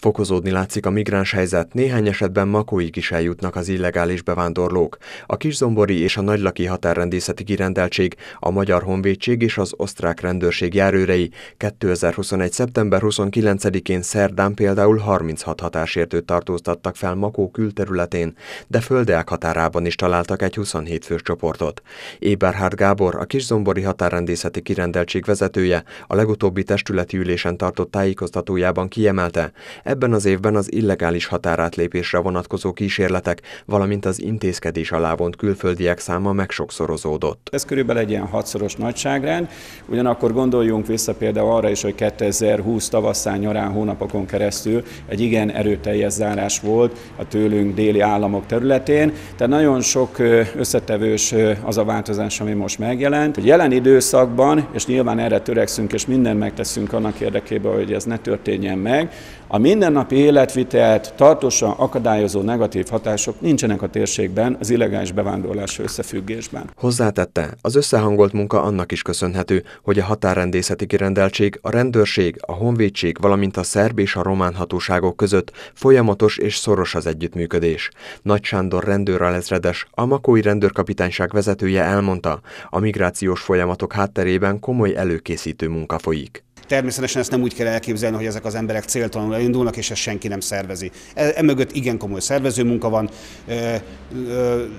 Fokozódni látszik a migráns helyzet, néhány esetben makóig is eljutnak az illegális bevándorlók. A kiszombori és a nagylaki határrendészeti kirendeltség, a Magyar Honvédség és az osztrák rendőrség járőrei 2021. szeptember 29-én szerdán például 36 hatásértőt tartóztattak fel Makó külterületén, de földeák határában is találtak egy 27 fős csoportot. Éberhard Gábor, a kiszombori határrendészeti kirendeltség vezetője, a legutóbbi testületi ülésen tartott tájékoztatójában kiemelte, Ebben az évben az illegális határátlépésre vonatkozó kísérletek, valamint az intézkedés alá vont külföldiek száma megsokszorozódott. Ez körülbelül egy ilyen hatszoros nagyságrend, ugyanakkor gondoljunk vissza például arra is, hogy 2020 tavasszán, nyarán, hónapokon keresztül egy igen erőteljes zárás volt a tőlünk déli államok területén, tehát nagyon sok összetevős az a változás, ami most megjelent. A jelen időszakban, és nyilván erre törekszünk, és mindent megteszünk annak érdekében, hogy ez ne történjen meg, a mind mindennapi életvitelt tartósan akadályozó negatív hatások nincsenek a térségben az illegális bevándorlás összefüggésben. Hozzátette, az összehangolt munka annak is köszönhető, hogy a határrendészeti kirendeltség, a rendőrség, a honvédség, valamint a szerb és a román hatóságok között folyamatos és szoros az együttműködés. Nagy Sándor alezredes a Makói rendőrkapitányság vezetője elmondta, a migrációs folyamatok hátterében komoly előkészítő munka folyik. Természetesen ezt nem úgy kell elképzelni, hogy ezek az emberek céltalanul elindulnak, és ezt senki nem szervezi. Emögött e igen komoly szervező munka van, e, e,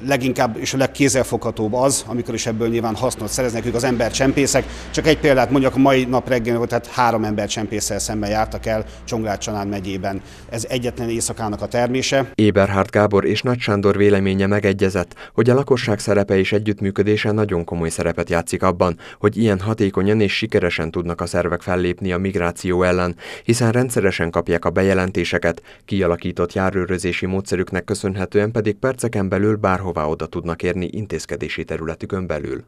leginkább és a legkézzelfoghatóbb az, amikor is ebből nyilván hasznot szereznek, ők az embercsempészek. Csak egy példát mondjak, a mai nap reggel volt, tehát három embercsempésszel szemben jártak el Csongrád-Csanán megyében. Ez egyetlen éjszakának a termése. Éberhard Gábor és Nagy Sándor véleménye megegyezett, hogy a lakosság szerepe és együttműködése nagyon komoly szerepet játszik abban, hogy ilyen hatékonyan és sikeresen tudnak a szervek fel fellépni a migráció ellen, hiszen rendszeresen kapják a bejelentéseket, kialakított járőrözési módszerüknek köszönhetően pedig perceken belül bárhová oda tudnak érni intézkedési területükön belül.